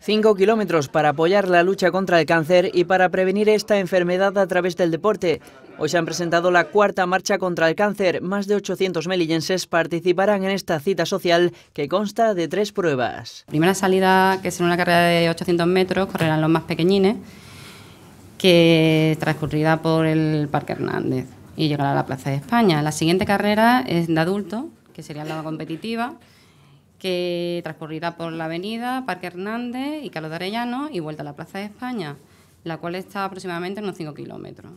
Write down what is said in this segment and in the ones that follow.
Cinco kilómetros para apoyar la lucha contra el cáncer y para prevenir esta enfermedad a través del deporte. Hoy se han presentado la cuarta marcha contra el cáncer. Más de 800 melillenses participarán en esta cita social que consta de tres pruebas. Primera salida, que será una carrera de 800 metros, correrán los más pequeñines, que transcurrirá por el Parque Hernández y llegará a la Plaza de España. La siguiente carrera es de adulto que sería la competitiva que transcurrirá por la avenida Parque Hernández y Carlos de Arellano y vuelta a la Plaza de España, la cual está aproximadamente en unos 5 kilómetros.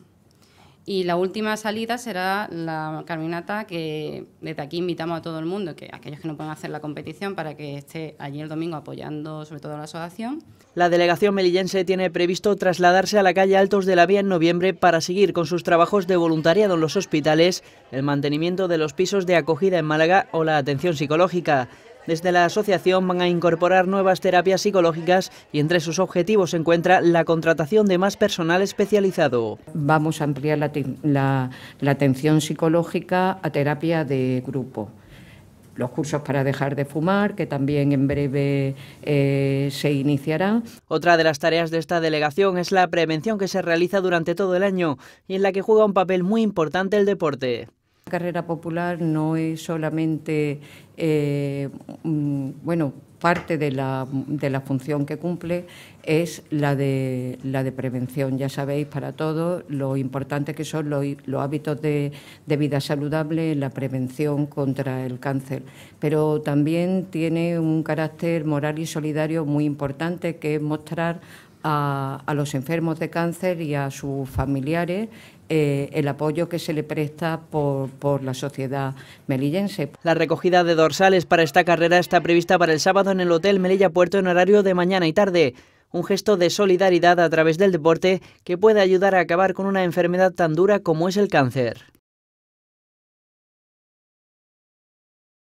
Y la última salida será la caminata que desde aquí invitamos a todo el mundo, que aquellos que no puedan hacer la competición, para que esté allí el domingo apoyando sobre todo la asociación. La delegación melillense tiene previsto trasladarse a la calle Altos de la Vía en noviembre para seguir con sus trabajos de voluntariado en los hospitales, el mantenimiento de los pisos de acogida en Málaga o la atención psicológica. Desde la asociación van a incorporar nuevas terapias psicológicas y entre sus objetivos se encuentra la contratación de más personal especializado. Vamos a ampliar la, atención psicológica a terapia de grupo los cursos para dejar de fumar, que también en breve eh, se iniciarán. Otra de las tareas de esta delegación es la prevención que se realiza durante todo el año y en la que juega un papel muy importante el deporte carrera popular no es solamente eh, mm, bueno parte de la, función que cumple es la de, la de prevención. Ya sabéis para todos lo importante que son los, hábitos de, vida saludable, la prevención contra el cáncer. Pero también tiene un carácter moral y solidario muy importante que es mostrar a, a los enfermos de cáncer y a sus familiares eh, el apoyo que se le presta por, por, la sociedad melillense. La recogida de dorsales para esta carrera está prevista para el sábado en el Hotel Melilla Puerto en horario de mañana y tarde. Un gesto de solidaridad a través del deporte que puede ayudar a acabar con una enfermedad tan dura como es el cáncer.